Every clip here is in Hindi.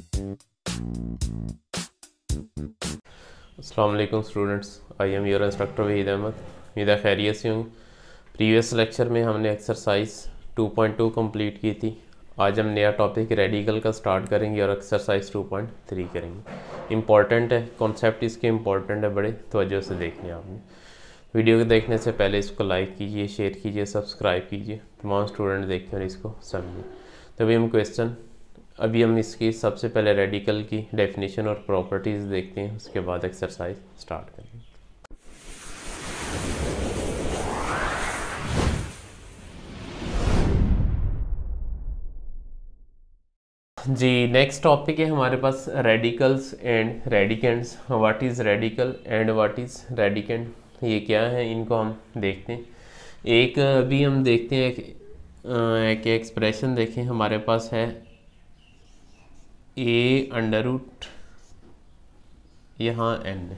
अल्लाम students I am your instructor Waheed Ahmed मीदा खैरियत से हूँ प्रीवियस लेक्चर में हमने एक्सरसाइज 2.2 कंप्लीट की थी आज हम नया टॉपिक रेडिकल का स्टार्ट करेंगे और एक्सरसाइज 2.3 करेंगे इम्पॉर्टेंट है कॉन्सेप्ट इसके इम्पॉर्टेंट है बड़े तोजह से लें आपने वीडियो को देखने से पहले इसको लाइक कीजिए शेयर कीजिए सब्सक्राइब कीजिए तमाम स्टूडेंट देखें और इसको समझें तभी हम क्वेश्चन अभी हम इसकी सबसे पहले रेडिकल की डेफिनेशन और प्रॉपर्टीज़ देखते हैं उसके बाद एक्सरसाइज स्टार्ट करेंगे जी नेक्स्ट टॉपिक है हमारे पास radicals and radicands what is radical and what is radicand ये क्या है इनको हम देखते हैं एक अभी हम देखते हैं एक, एक एक्सप्रेशन देखें हमारे पास है ए अंडर रूट यहाँ एन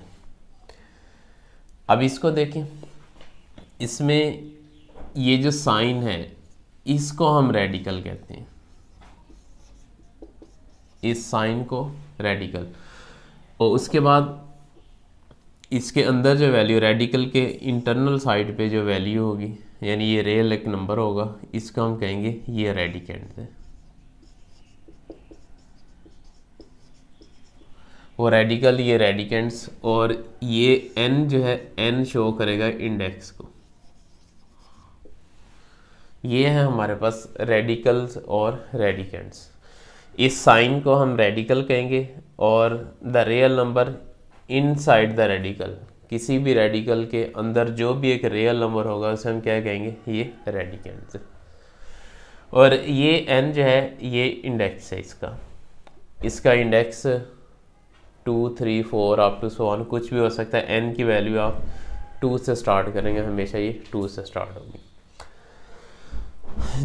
अब इसको देखें इसमें ये जो साइन है इसको हम रेडिकल कहते हैं इस साइन को रेडिकल और उसके बाद इसके अंदर जो वैल्यू रेडिकल के इंटरनल साइड पे जो वैल्यू होगी यानी ये रियल एक नंबर होगा इसको हम कहेंगे ये रेडिकेंट है वो रेडिकल ये रेडिकेंट्स और ये एन जो है एन शो करेगा इंडेक्स को ये है हमारे पास रेडिकल्स और रेडिकेंट्स इस साइन को हम रेडिकल कहेंगे और the real number inside the radical किसी भी रेडिकल के अंदर जो भी एक रियल नंबर होगा उसे हम क्या कहेंगे ये रेडिकेंट्स और ये एन जो है ये इंडेक्स है इसका इसका इंडेक्स टू थ्री फोर आप टू सो वन कुछ भी हो सकता है एन की वैल्यू आप टू से स्टार्ट करेंगे हमेशा ये टू से स्टार्ट होगी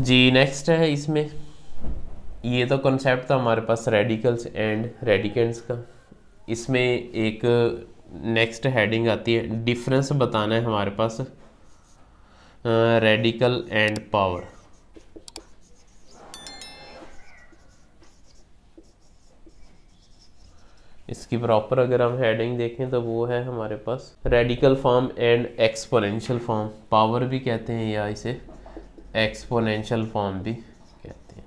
जी नेक्स्ट है इसमें ये तो कॉन्सेप्ट था हमारे पास रेडिकल्स एंड रेडिकेंट्स का इसमें एक नेक्स्ट हेडिंग आती है डिफरेंस बताना है हमारे पास रेडिकल एंड पावर इसकी प्रॉपर अगर हम हेडिंग देखें तो वो है हमारे पास radical form and exponential form power भी कहते हैं या इसे एक्सपोनेंशियल फॉर्म भी कहते हैं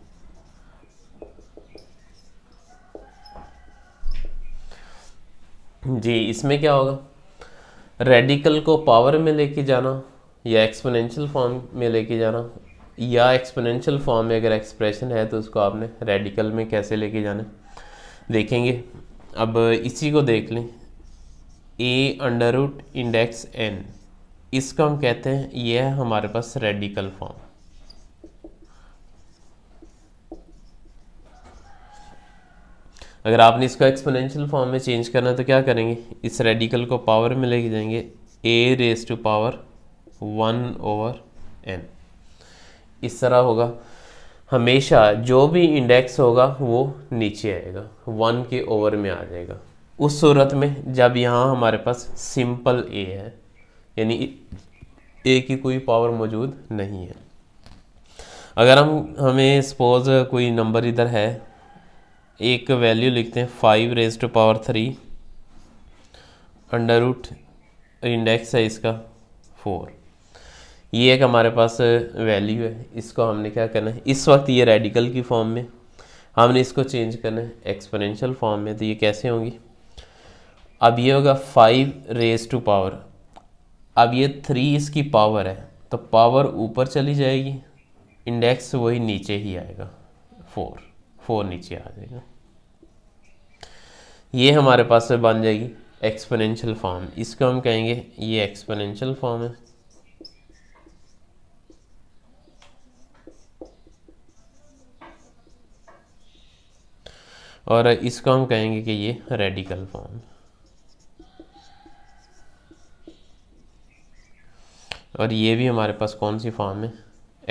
जी इसमें क्या होगा रेडिकल को पावर में लेके जाना या एक्सपोनेंशियल फॉर्म में लेके जाना या एक्सपोनेंशियल फॉर्म में अगर एक्सप्रेशन है तो उसको आपने रेडिकल में कैसे लेके जाना देखेंगे अब इसी को देख लें a under root index n इसको हम कहते हैं यह है हमारे पास रेडिकल फॉर्म अगर आपने इसको एक्सपोनेंशियल फॉर्म में चेंज करना तो क्या करेंगे इस रेडिकल को पावर में लेके जाएंगे a raise to power one over n इस तरह होगा हमेशा जो भी इंडेक्स होगा वो नीचे आएगा वन के ओवर में आ जाएगा उस सूरत में जब यहाँ हमारे पास सिंपल ए है यानी ए की कोई पावर मौजूद नहीं है अगर हम हमें सपोज कोई नंबर इधर है एक वैल्यू लिखते हैं five raise to power three under root index है इसका फोर ये एक हमारे पास वैल्यू है इसको हमने क्या करना है इस वक्त ये रेडिकल की फॉर्म में हमने इसको चेंज करना है एक्सपोनेंशियल फॉर्म में तो ये कैसे होंगी अब ये होगा फाइव रेज टू पावर अब ये थ्री इसकी पावर है तो पावर ऊपर चली जाएगी इंडेक्स वही नीचे ही आएगा फोर फोर नीचे आ जाएगा ये हमारे पास से बन जाएगी एक्सपोनेंशियल फॉर्म इसको हम कहेंगे ये एक्सपोनेंशियल फॉर्म है और इसको हम कहेंगे कि ये रेडिकल फॉर्म और ये भी हमारे पास कौन सी फॉर्म है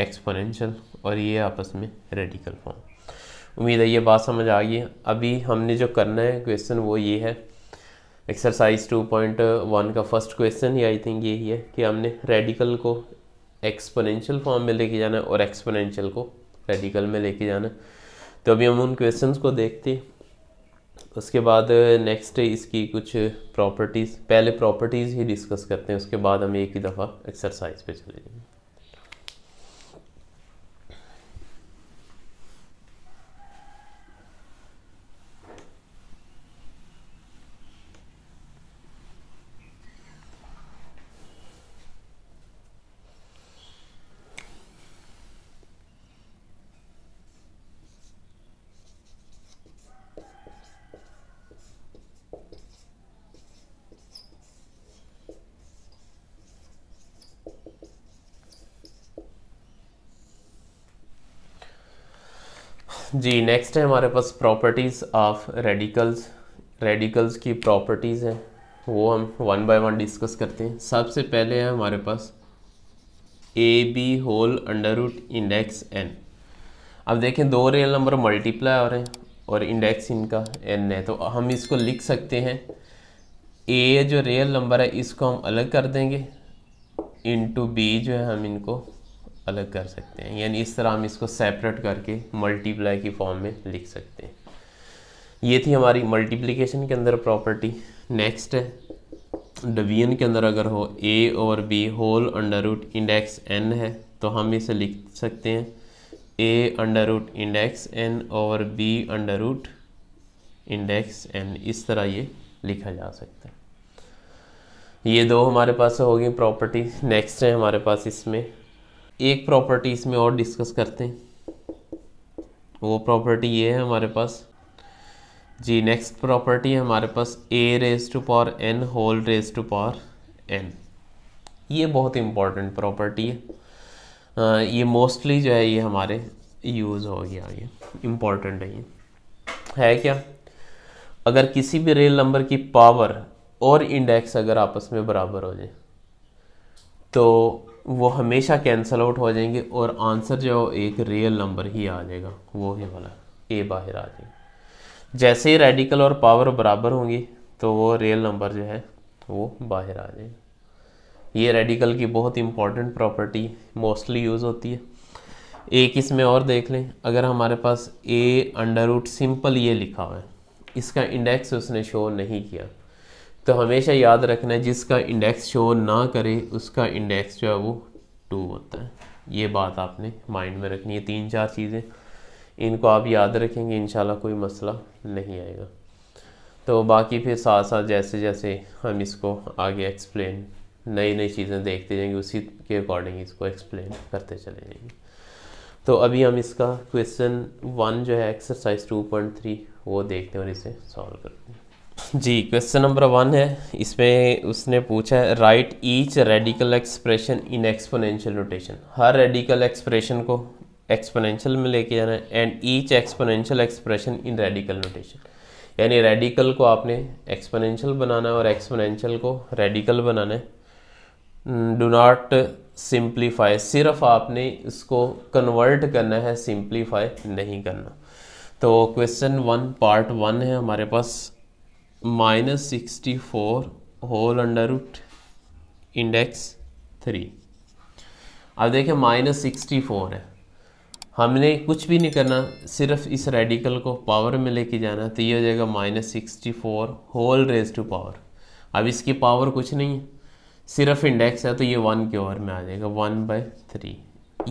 एक्सपोनेंशियल और ये आपस में रेडिकल फॉर्म उम्मीद है ये बात समझ आ गई अभी हमने जो करना है क्वेश्चन वो ये है एक्सरसाइज 2.1 का फर्स्ट क्वेश्चन ही आई थिंक यही है कि हमने रेडिकल को एक्सपोनेंशियल फॉर्म में लेके जाना है और एक्सपोनेंशियल को रेडिकल में लेके जाना है तो अभी हम उन क्वेश्चंस को देखते हैं उसके बाद नेक्स्ट uh, इसकी कुछ प्रॉपर्टीज़ पहले प्रॉपर्टीज़ ही डिस्कस करते हैं उसके बाद हम एक ही दफ़ा एक्सरसाइज पे चले जाएंगे जी नेक्स्ट है हमारे पास प्रॉपर्टीज़ ऑफ रेडिकल्स रेडिकल्स की प्रॉपर्टीज़ हैं वो हम वन बाय वन डिस्कस करते हैं सबसे पहले है हमारे पास a b whole under root index n अब देखें दो रियल नंबर मल्टीप्लाई हो रहे हैं और इंडेक्स इनका एन है तो हम इसको लिख सकते हैं ए जो रियल नंबर है इसको हम अलग कर देंगे इंटू बी जो है हम इनको अलग कर सकते हैं यानी इस तरह हम इसको सेपरेट करके मल्टीप्लाई की फॉर्म में लिख सकते हैं ये थी हमारी मल्टीप्लिकेशन के अंदर प्रॉपर्टी नेक्स्ट है डिवीजन के अंदर अगर हो ए और b whole under root index n है तो हम इसे लिख सकते हैं a under root index n और b under root index n इस तरह ये लिखा जा सकता है ये दो हमारे पास हो गई प्रॉपर्टी नेक्स्ट है हमारे पास इसमें एक प्रॉपर्टी इसमें और डिस्कस करते हैं वो प्रॉपर्टी ये है हमारे पास जी नेक्स्ट प्रॉपर्टी है हमारे पास a raise to power n whole raise to power n ये बहुत इम्पॉर्टेंट प्रॉपर्टी है आ, ये मोस्टली जो है ये हमारे यूज़ हो गया ये इम्पॉर्टेंट है ये है क्या अगर किसी भी रेल नंबर की पावर और इंडेक्स अगर आपस में बराबर हो जाए तो वो हमेशा कैंसल आउट हो जाएंगे और आंसर जो एक रियल नंबर ही आ जाएगा वो ही वाला ए बाहर आ जाएगा जैसे ही रेडिकल और पावर बराबर होंगी तो वो रियल नंबर जो है तो वो बाहर आ जाएगा ये रेडिकल की बहुत इंपॉर्टेंट प्रॉपर्टी मोस्टली यूज़ होती है एक इसमें और देख लें अगर हमारे पास ए अंडर रूट सिंपल ये लिखा हुआ है इसका इंडेक्स उसने शो नहीं किया तो हमेशा याद रखना है जिसका इंडेक्स शो ना करे उसका इंडेक्स जो है वो टू होता है ये बात आपने माइंड में रखनी है तीन चार चीज़ें इनको आप याद रखेंगे इन कोई मसला नहीं आएगा तो बाकी फिर साथ साथ जैसे जैसे हम इसको आगे एक्सप्लेन नई नई चीज़ें देखते जाएंगे उसी के अकॉर्डिंग इसको एक्सप्लेन करते चले जाएंगे तो अभी हम इसका क्वेश्चन वन जो है एक्सरसाइज टू पॉइंट थ्री वो देखते हैं और इसे सॉल्व करते हैं जी क्वेश्चन नंबर वन है इसमें उसने पूछा है write each radical expression in exponential notation हर रेडिकल एक्सप्रेशन को एक्सपोनेंशियल में लेके जाना है and each exponential expression in radical notation यानी रेडिकल को आपने एक्सपोनेंशियल बनाना है और एक्सपोनेंशियल को रेडिकल बनाना है डू नॉट सिंप्लीफाई सिर्फ आपने इसको कन्वर्ट करना है सिंप्लीफाई नहीं करना तो क्वेश्चन वन पार्ट वन है हमारे पास minus sixty four whole under root index three अब देखें माइनस सिक्सटी फोर है हमने कुछ भी नहीं करना सिर्फ इस रेडिकल को पावर में लेके जाना तो ये हो जाएगा minus sixty four whole raise to power अब इसकी पावर कुछ नहीं है सिर्फ इंडेक्स है तो ये वन के ओवर में आ जाएगा वन बाई थ्री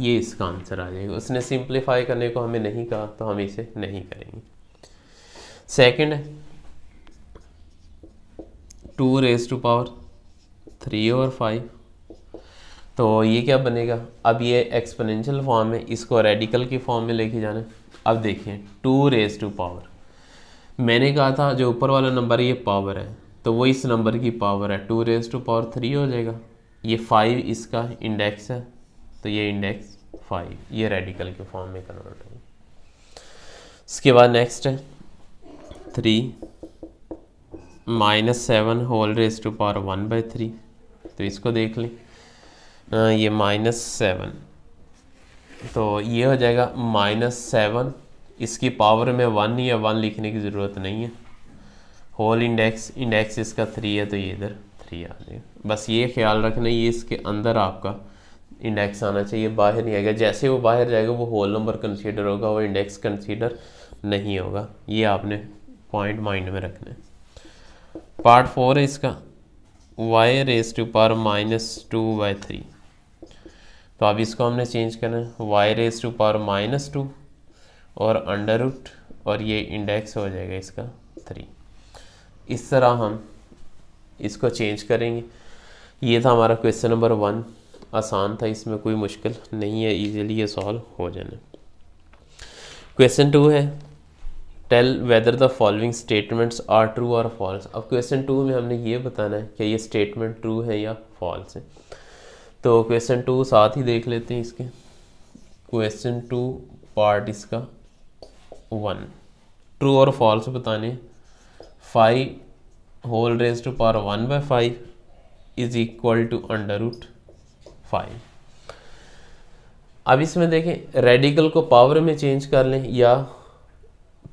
ये इसका आंसर आ जाएगा उसने सिंप्लीफाई करने को हमें नहीं कहा तो हम इसे नहीं करेंगे second two raise to power three और फाइव तो ये क्या बनेगा अब ये एक्सपोनेंशियल फॉर्म है इसको रेडिकल की फॉर्म में लेके जाना अब देखिए टू रेज टू पावर मैंने कहा था जो ऊपर वाला नंबर ये पावर है तो वो इस नंबर की पावर है two raise to power three हो जाएगा ये फाइव इसका इंडेक्स है तो ये इंडेक्स फाइव ये रेडिकल के फॉर्म में कन्वर्ट होगा इसके बाद नेक्स्ट है three minus seven whole raise to power one by three तो इसको देख लें हाँ, ये माइनस सेवन तो ये हो जाएगा माइनस सेवन इसकी पावर में वन या वन लिखने की ज़रूरत नहीं है होल इंडेक्स इंडेक्स इसका थ्री है तो ये इधर थ्री आ जाएगा बस ये ख्याल रखना ये इसके अंदर आपका इंडेक्स आना चाहिए बाहर नहीं आएगा जैसे वो बाहर जाएगा वो होल नंबर कंसीडर होगा वो इंडेक्स कंसीडर नहीं होगा ये आपने पॉइंट माइंड में रखना है पार्ट फोर है इसका y raise to power minus two by three तो अब इसको हमने चेंज करना है y raise to power minus two और अंडर रूट और ये इंडेक्स हो जाएगा इसका थ्री इस तरह हम इसको चेंज करेंगे ये था हमारा क्वेश्चन नंबर वन आसान था इसमें कोई मुश्किल नहीं है इजीली ये सॉल्व हो जाना क्वेश्चन टू है tell whether the following statements are true और फॉल्स अब क्वेश्चन टू में हमने ये बताना है कि ये स्टेटमेंट ट्रू है या फॉल्स है तो क्वेश्चन टू साथ ही देख लेते हैं इसके क्वेश्चन टू पार्ट इसका वन ट्रू और फॉल्स बताने five whole raise to power one by five is equal to under root five अब इसमें देखें रेडिकल को पावर में चेंज कर लें या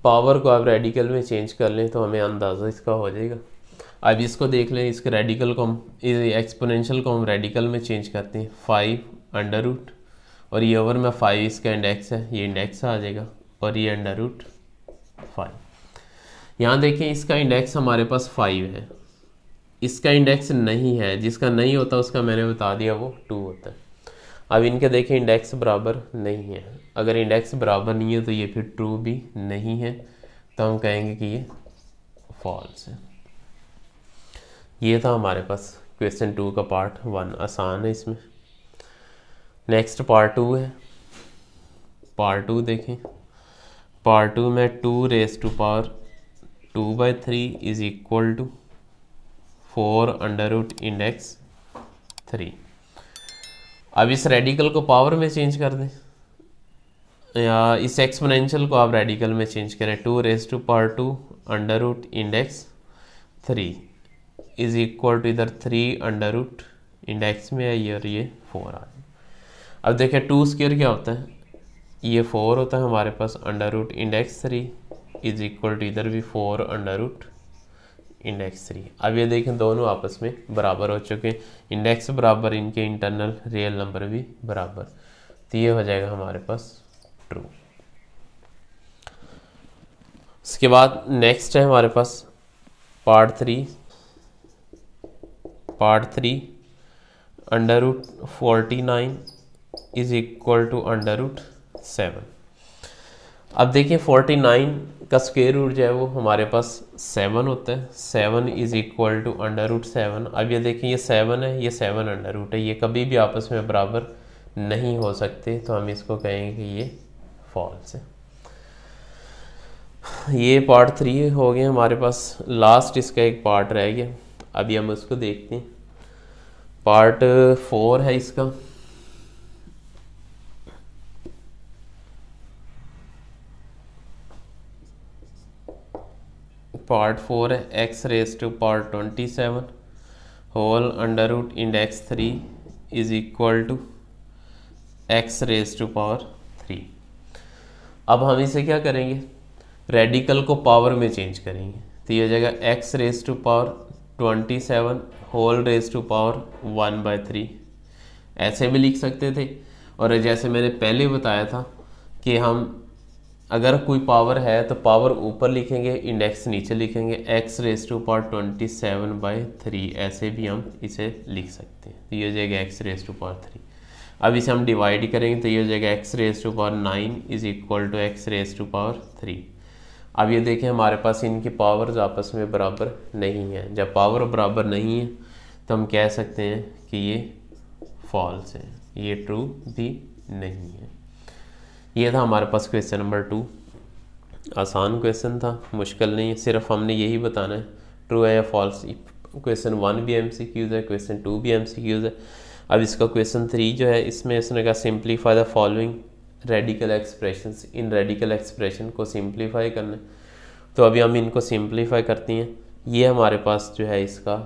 पावर को आप रेडिकल में चेंज कर लें तो हमें अंदाज़ा इसका हो जाएगा अब इसको देख लें इसके रेडिकल को हम एक्सपोनेंशियल को हम रेडिकल में चेंज करते हैं फाइव अंडर रूट और ये ओवर में फाइव इसका इंडेक्स है ये इंडेक्स आ जाएगा और ये अंडर रूट फाइव यहाँ देखें इसका इंडेक्स हमारे पास फाइव है इसका इंडेक्स नहीं है जिसका नहीं होता उसका मैंने बता दिया वो टू होता है अब इनके देखें इंडेक्स बराबर नहीं है अगर इंडेक्स बराबर नहीं है तो ये फिर ट्रू भी नहीं है तो हम कहेंगे कि ये फॉल्स है ये था हमारे पास क्वेश्चन टू का पार्ट वन आसान है इसमें नेक्स्ट पार्ट टू है पार्ट टू देखें पार्ट टू में two raise to power two by three is equal to four under root index three अब इस रेडिकल को पावर में चेंज कर दें या इस एक्सपोनेंशियल को आप रेडिकल में चेंज करें two raise to power two under root index three is equal to इधर थ्री अंडर रूट इंडेक्स में है ये और ये फोर आ अब देखें टू स्केयर क्या होता है ये फोर होता है हमारे पास under root index three is equal to इधर भी four under root index three अब ये देखें दोनों आपस में बराबर हो चुके हैं इंडेक्स बराबर इनके इंटरनल रियल नंबर भी बराबर तो ये हो जाएगा हमारे पास ट्रू इसके बाद नेक्स्ट है हमारे पास part three part three under root forty nine is equal to under root seven अब देखिए फोर्टी नाइन का स्क्वेयर रूट जो है वो हमारे पास सेवन होता है seven is equal to under root seven अब ये देखिए ये सेवन है ये सेवन अंडर रूट है ये कभी भी आपस में बराबर नहीं हो सकते तो हम इसको कहेंगे कि ये फॉल्स है ये पार्ट थ्री हो गया हमारे पास लास्ट इसका एक पार्ट रह गया अभी हम उसको देखते हैं पार्ट फोर है इसका पार्ट फोर है x raise to power twenty seven whole under root index three is equal to x raise to power three अब हम इसे क्या करेंगे रेडिकल को पावर में चेंज करेंगे तो यह जगह जाएगा x raise to power twenty seven whole raise to power one by three ऐसे भी लिख सकते थे और जैसे मैंने पहले बताया था कि हम अगर कोई पावर है तो पावर ऊपर लिखेंगे इंडेक्स नीचे लिखेंगे x raise to power twenty seven by three ऐसे भी हम इसे लिख सकते हैं तो ये हो जाएगा x raise to power three अब इसे हम डिवाइड करेंगे तो ये हो जाएगा x raise to power nine is equal to x raise to power three अब ये देखें हमारे पास इनकी पावर्स आपस में बराबर नहीं है जब पावर बराबर नहीं है तो हम कह सकते हैं कि ये फॉल्स है ये ट्रू भी नहीं है ये था हमारे पास क्वेश्चन नंबर टू आसान क्वेश्चन था मुश्किल नहीं है सिर्फ हमने यही बताना है ट्रू है या फॉल्स क्वेश्चन वन भी एम सी क्यूज़ है क्वेश्चन टू भी एम सी क्यूज़ है अब इसका क्वेश्चन थ्री जो है इसमें इसने कहा simplify the following radical expression in radical expression को सिंप्लीफाई करना तो अभी हम इनको सिंप्लीफाई करती हैं ये हमारे पास जो है इसका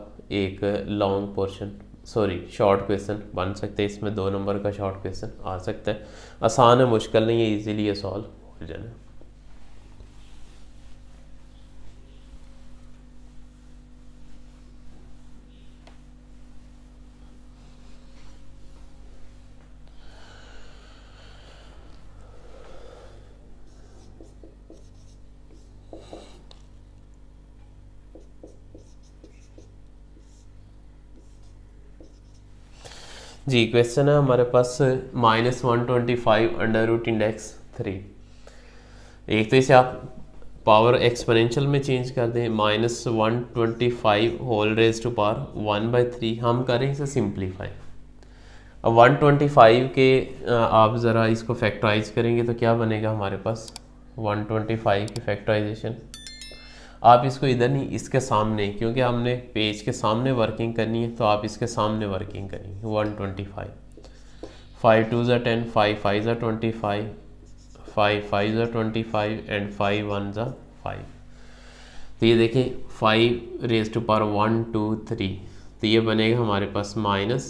एक long portion sorry short question बन सकते हैं इसमें दो नंबर का शॉर्ट क्वेश्चन आ सकता है आसान है मुश्किल नहीं है इजीली ये सॉल्व हो जाना जी क्वेश्चन है हमारे पास minus one twenty five under root index three एक तो इसे आप पावर एक्सपोनेंशियल में चेंज कर दें minus one twenty five whole raise to power one by three हम करें इसे सिंप्लीफाई अब वन ट्वेंटी फाइव के आप ज़रा इसको फैक्टराइज करेंगे तो क्या बनेगा हमारे पास वन ट्वेंटी फाइव की फैक्टराइजेशन आप इसको इधर नहीं इसके सामने क्योंकि हमने पेज के सामने वर्किंग करनी है तो आप इसके सामने वर्किंग करेंगे one twenty five five two ज़ा टेन फाइव फाइव ज़ा ट्वेंटी फाइव फाइव फाइव ज़ा twenty five and five one ज़ा फाइव तो ये देखें five raise to power one two three तो ये बनेगा हमारे पास minus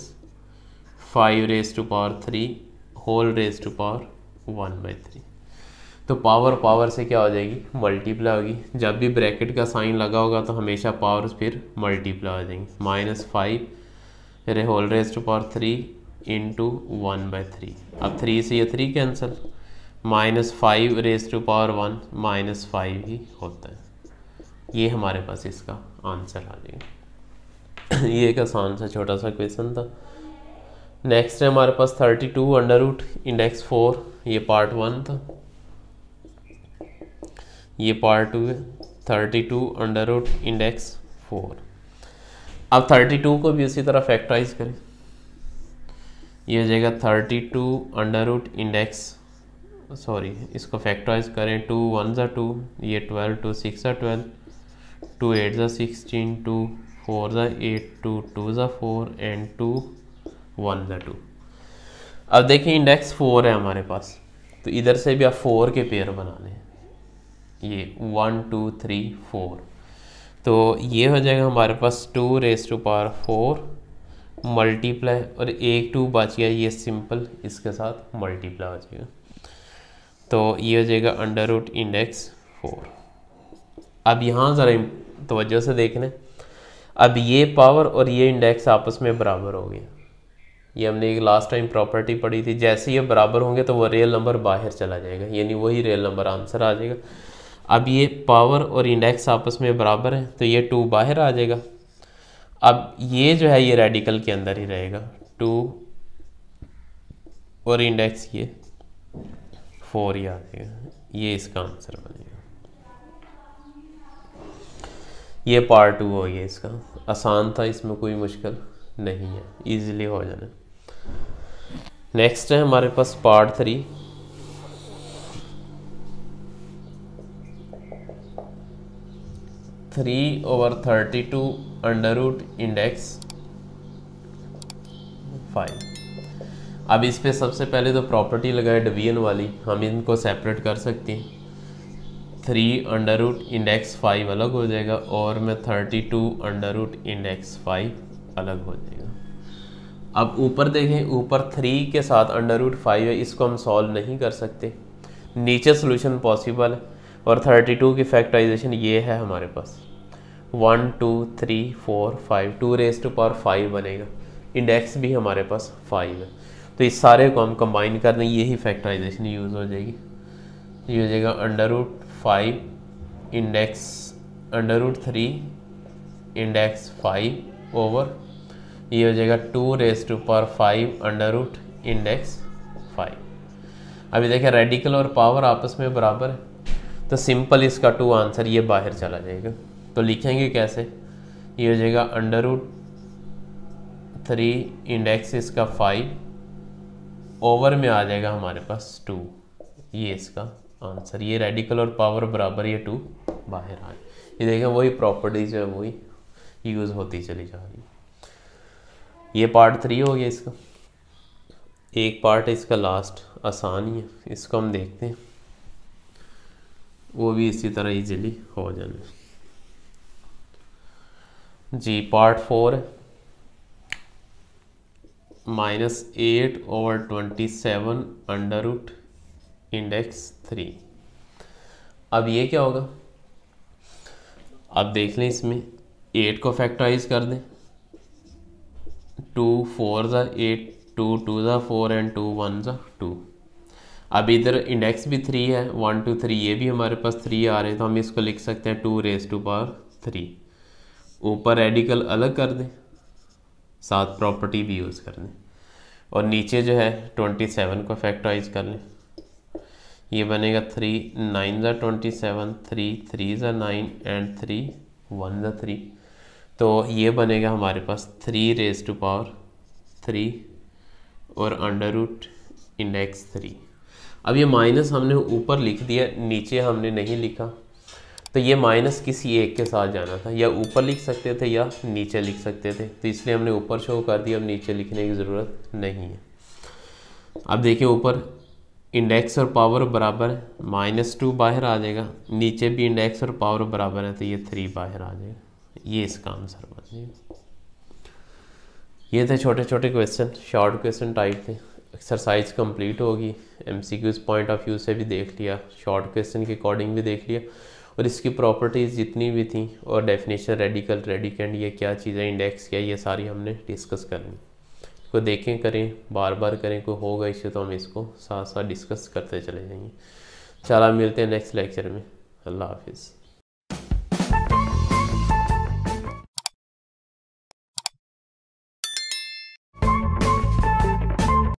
five raise to power three whole raise to power one by three तो पावर पावर से क्या हो जाएगी मल्टीप्लाई होगी जब भी ब्रैकेट का साइन लगा होगा तो हमेशा पावर फिर मल्टीप्लाई हो जाएंगी माइनस फाइव रे whole raise to power three into one by three अब थ्री से ये three cancel minus five raise to power one minus five ही होता है ये हमारे पास इसका आंसर आ जाएगा ये एक आसान सा छोटा सा क्वेश्चन था नेक्स्ट है हमारे पास thirty two under root index four ये पार्ट वन था ये पार्ट टू है thirty two under root index four अब थर्टी टू को भी उसी तरह फैक्टराइज करें ये हो जाएगा thirty two under root index sorry इसको फैक्टराइज करें टू वन ज़ा टू ये ट्वेल्व टू सिक्स ज़ा ट्वेल्व टू एट ज़ा सिक्सटीन टू फोर ज़ा एट टू टू ज़ा फोर एंड टू वन ज़ा टू अब देखिए इंडेक्स फोर है हमारे पास तो इधर से भी आप फोर के पेयर बना लें ये वन टू थ्री फोर तो ये हो जाएगा हमारे पास two raise to power four multiply और एक टू बच गया ये सिंपल इसके साथ मल्टीप्लाई हो जाएगा तो ये हो जाएगा अंडर रूट इंडेक्स फोर अब यहाँ ज़रा तवज्जो से देखने अब ये पावर और ये इंडेक्स आपस में बराबर हो गया ये हमने एक लास्ट टाइम प्रॉपर्टी पढ़ी थी जैसे ये बराबर होंगे तो वो रियल नंबर बाहर चला जाएगा यानी वही रियल नंबर आंसर आ जाएगा अब ये पावर और इंडेक्स आपस में बराबर है तो ये टू बाहर आ जाएगा अब ये जो है ये रेडिकल के अंदर ही रहेगा टू और इंडेक्स ये फोर ही आ जाएगा ये इसका आंसर बनेगा ये पार्ट टू हो गया इसका आसान था इसमें कोई मुश्किल नहीं है इजीली हो जाना नेक्स्ट है हमारे पास part three three over thirty two under root index five अब इस पे सबसे पहले तो प्रॉपर्टी लगाए डिवीजन वाली हम इनको सेपरेट कर सकते हैं three under root index five अलग हो जाएगा और में thirty two under root index five अलग हो जाएगा अब ऊपर देखें ऊपर थ्री के साथ अंडर रूट फाइव है इसको हम सॉल्व नहीं कर सकते नीचे सोल्यूशन पॉसिबल है और थर्टी टू की फैक्टराइजेशन ये है हमारे पास one two three four five two raise to power five बनेगा इंडेक्स भी हमारे पास फाइव है तो इस सारे को हम कंबाइन कर दें यही फैक्टराइजेशन यूज़ हो जाएगी ये हो जाएगा under root five index under root three index five over ये हो जाएगा two raise to power five under root index five अभी देखें रेडिकल और पावर आपस में बराबर है तो सिंपल इसका टू आंसर ये बाहर चला जाएगा तो लिखेंगे कैसे ये हो जाएगा अंडर रूट थ्री इंडेक्स इसका फाइव ओवर में आ जाएगा हमारे पास टू ये इसका आंसर ये रेडिकल और पावर बराबर ये टू बाहर आए ये देखें वही प्रॉपर्टी जो है वही यूज़ होती चली जा रही है ये पार्ट थ्री हो गया इसका एक पार्ट है इसका लास्ट आसान ही है इसको हम देखते हैं वो भी इसी तरह इजीली हो जाने जी part four minus eight over twenty seven under root index three अब ये क्या होगा अब देख लें इसमें एट को फैक्टराइज कर दें टू फोर ज़ा एट टू टू ज़ा फोर एंड टू वन ज़ा टू अब इधर इंडेक्स भी थ्री है वन टू थ्री ये भी हमारे पास थ्री आ रहे हैं तो हम इसको लिख सकते हैं two raise to power three ऊपर रेडिकल अलग कर दें साथ प्रॉपर्टी भी यूज़ कर दें और नीचे जो है ट्वेंटी सेवन को फैक्टराइज कर लें ये बनेगा थ्री नाइन ज़ा ट्वेंटी सेवन थ्री थ्री ज़ा नाइन एंड थ्री वन ज़ा थ्री तो ये बनेगा हमारे पास three raise to power three और अंडर रूट इंडेक्स थ्री अब ये माइनस हमने ऊपर लिख दिया नीचे हमने नहीं लिखा तो ये माइनस किसी एक के साथ जाना था या ऊपर लिख सकते थे या नीचे लिख सकते थे तो इसलिए हमने ऊपर शो कर दिया अब नीचे लिखने की ज़रूरत नहीं है अब देखिए ऊपर इंडेक्स और पावर बराबर है माइनस टू बाहर आ जाएगा नीचे भी इंडेक्स और पावर बराबर है तो ये थ्री बाहर आ जाएगा ये इसका आंसर बन जाएगा ये थे छोटे छोटे क्वेश्चन शॉर्ट क्वेश्चन टाइप थे एक्सरसाइज कंप्लीट होगी एमसीक्यूज पॉइंट ऑफ व्यू से भी देख लिया शॉर्ट क्वेश्चन के अकॉर्डिंग भी देख लिया और इसकी प्रॉपर्टीज़ जितनी भी थी और डेफिनेशन रेडिकल रेडिकेंट ये क्या चीज़ें इंडेक्स क्या ये सारी हमने डिस्कस करनी इसको देखें करें बार बार करें कोई होगा इसे तो हम इसको साथ साथ डिस्कस करते चले जाएंगे चला मिलते हैं नेक्स्ट लेक्चर में अल्लाह हाफिज़